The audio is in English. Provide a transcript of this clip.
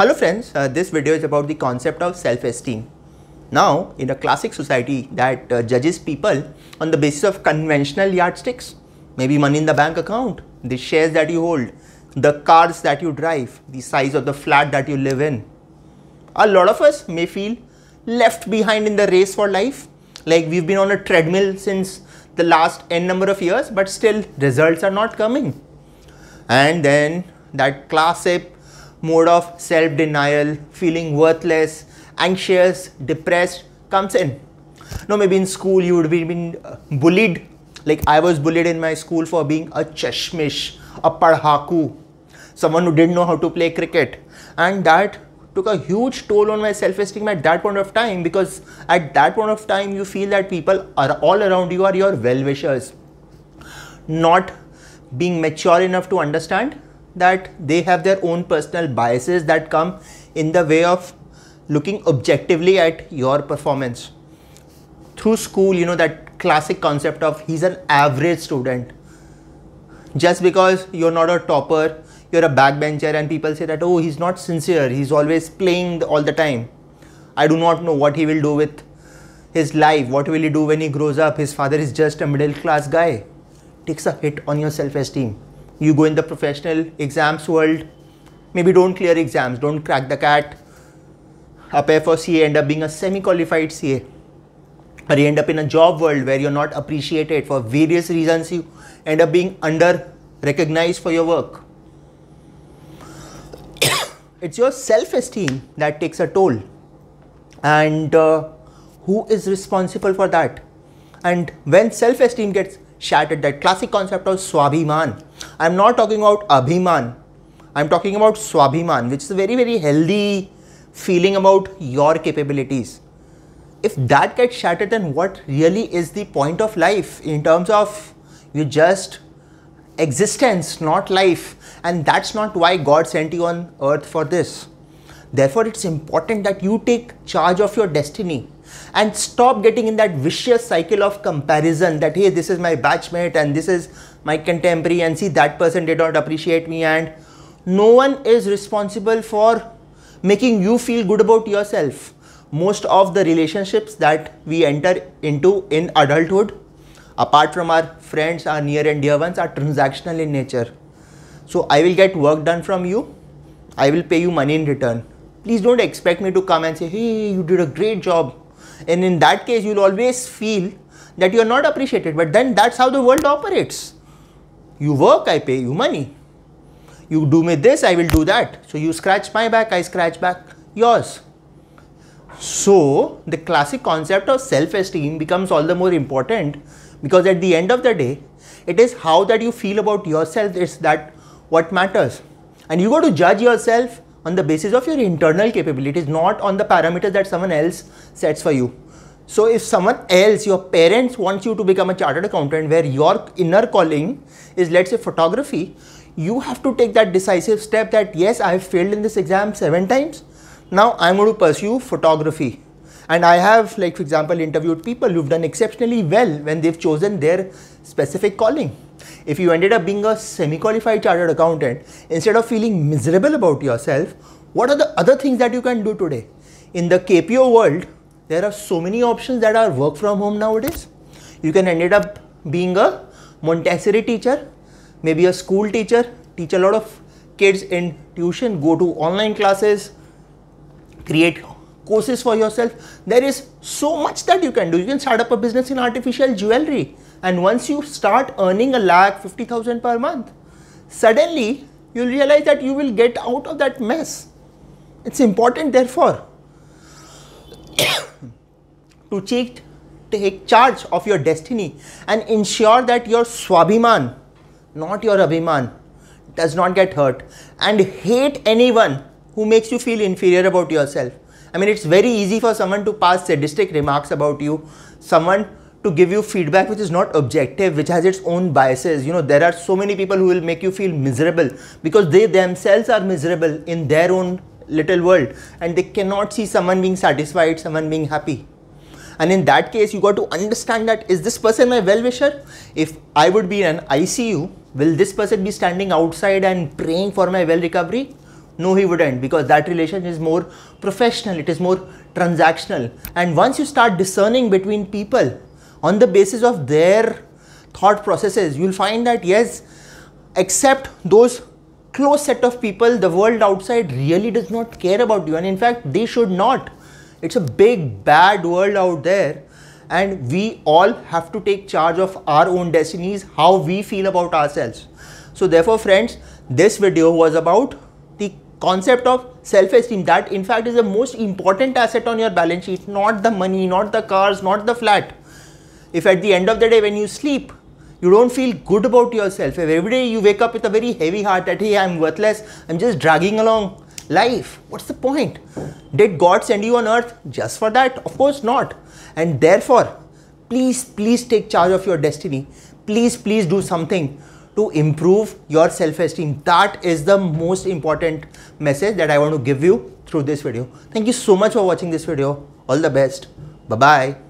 Hello friends, uh, this video is about the concept of self-esteem. Now, in a classic society that uh, judges people on the basis of conventional yardsticks, maybe money in the bank account, the shares that you hold, the cars that you drive, the size of the flat that you live in. A lot of us may feel left behind in the race for life, like we've been on a treadmill since the last n number of years, but still results are not coming. And then that class mode of self-denial, feeling worthless, anxious, depressed comes in. Now maybe in school you would be been uh, bullied. Like I was bullied in my school for being a chashmish, a parhaku, someone who didn't know how to play cricket. And that took a huge toll on my self-esteem at that point of time because at that point of time you feel that people are all around you are your well-wishers. Not being mature enough to understand that they have their own personal biases that come in the way of looking objectively at your performance through school you know that classic concept of he's an average student just because you're not a topper you're a backbencher and people say that oh he's not sincere he's always playing all the time i do not know what he will do with his life what will he do when he grows up his father is just a middle class guy takes a hit on your self esteem you go in the professional exams world, maybe don't clear exams, don't crack the cat, apply for CA, end up being a semi-qualified CA, or you end up in a job world where you're not appreciated for various reasons, you end up being under recognized for your work. it's your self-esteem that takes a toll. And uh, who is responsible for that? And when self-esteem gets shattered that classic concept of swabhiman. I'm not talking about abhiman. I'm talking about swabhiman, which is a very, very healthy feeling about your capabilities. If that gets shattered, then what really is the point of life in terms of you just existence, not life? And that's not why God sent you on earth for this. Therefore, it's important that you take charge of your destiny and stop getting in that vicious cycle of comparison that hey this is my batchmate and this is my contemporary and see that person did not appreciate me and no one is responsible for making you feel good about yourself most of the relationships that we enter into in adulthood apart from our friends our near and dear ones are transactional in nature so i will get work done from you i will pay you money in return please don't expect me to come and say hey you did a great job and in that case you will always feel that you are not appreciated but then that's how the world operates. You work, I pay you money. You do me this, I will do that. So you scratch my back, I scratch back yours. So the classic concept of self-esteem becomes all the more important because at the end of the day, it is how that you feel about yourself is that what matters. And you go to judge yourself on the basis of your internal capabilities, not on the parameters that someone else sets for you. So if someone else, your parents wants you to become a chartered accountant where your inner calling is let's say photography, you have to take that decisive step that yes, I have failed in this exam seven times. Now I'm going to pursue photography. And I have like, for example, interviewed people who've done exceptionally well when they've chosen their specific calling. If you ended up being a semi-qualified chartered accountant, instead of feeling miserable about yourself, what are the other things that you can do today? In the KPO world, there are so many options that are work from home nowadays. You can ended up being a Montessori teacher, maybe a school teacher, teach a lot of kids in tuition, go to online classes, create courses for yourself. There is so much that you can do. You can start up a business in artificial jewelry. And once you start earning a lakh, 50,000 per month, suddenly you will realize that you will get out of that mess. It's important therefore to take, take charge of your destiny and ensure that your swabhiman, not your abhiman, does not get hurt and hate anyone who makes you feel inferior about yourself. I mean, it's very easy for someone to pass sadistic remarks about you, someone to give you feedback which is not objective, which has its own biases. You know, there are so many people who will make you feel miserable because they themselves are miserable in their own little world and they cannot see someone being satisfied, someone being happy. And in that case, you got to understand that is this person my well wisher? If I would be in an ICU, will this person be standing outside and praying for my well recovery? No, he wouldn't because that relation is more professional, it is more transactional. And once you start discerning between people, on the basis of their thought processes, you'll find that yes, except those close set of people, the world outside really does not care about you. And in fact, they should not. It's a big, bad world out there. And we all have to take charge of our own destinies, how we feel about ourselves. So, therefore, friends, this video was about the concept of self-esteem that in fact is the most important asset on your balance sheet not the money not the cars not the flat if at the end of the day when you sleep, you don't feel good about yourself, if every day you wake up with a very heavy heart that, hey, I'm worthless, I'm just dragging along life, what's the point? Did God send you on earth just for that? Of course not. And therefore, please, please take charge of your destiny. Please, please do something to improve your self-esteem. That is the most important message that I want to give you through this video. Thank you so much for watching this video. All the best. Bye-bye.